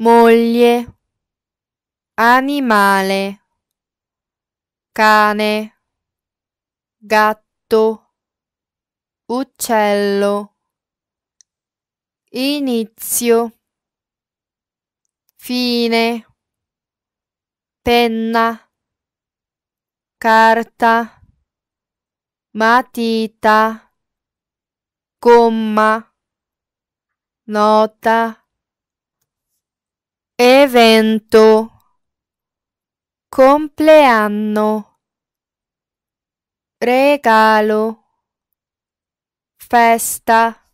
moglie, animale, cane, gatto, uccello, inizio, fine, penna, carta, matita, gomma, nota, evento compleanno regalo festa